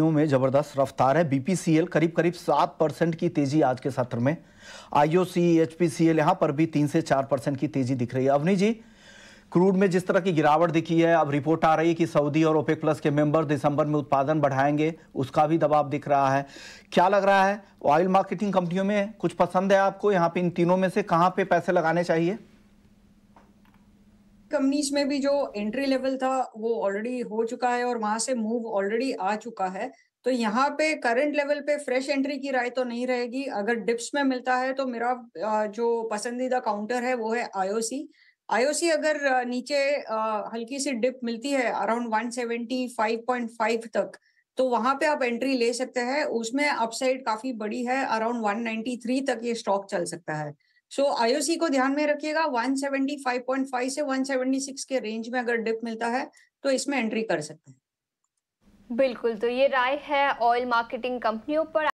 में जबरदस्त रफ्तार है बीपीसीएल करीब करीब सात परसेंट की तेजी आज के सत्र में आईओसी एचपीसीएल यहां पर भी तीन से चार परसेंट की तेजी दिख रही है अवनी जी क्रूड में जिस तरह की गिरावट दिखी है अब रिपोर्ट आ रही है कि सऊदी और ओपेक प्लस के मेंबर दिसंबर में उत्पादन बढ़ाएंगे उसका भी दबाव दिख रहा है क्या लग रहा है ऑयल मार्केटिंग कंपनियों में कुछ पसंद है आपको यहाँ पे इन तीनों में से कहाँ पे पैसे लगाने चाहिए कंपनीज में भी जो एंट्री लेवल था वो ऑलरेडी हो चुका है और वहां से मूव ऑलरेडी आ चुका है तो यहाँ पे करंट लेवल पे फ्रेश एंट्री की राय तो नहीं रहेगी अगर डिप्स में मिलता है तो मेरा जो पसंदीदा काउंटर है वो है आईओसी आईओसी अगर नीचे हल्की सी डिप मिलती है अराउंड 175.5 तक तो वहां पे आप एंट्री ले सकते हैं उसमें अपसाइड काफी बड़ी है अराउंड 193 तक ये स्टॉक चल सकता है सो so, आईओसी को ध्यान में रखिएगा 175.5 से 176 के रेंज में अगर डिप मिलता है तो इसमें एंट्री कर सकते हैं बिल्कुल तो ये राय है ऑयल मार्केटिंग कंपनियों पर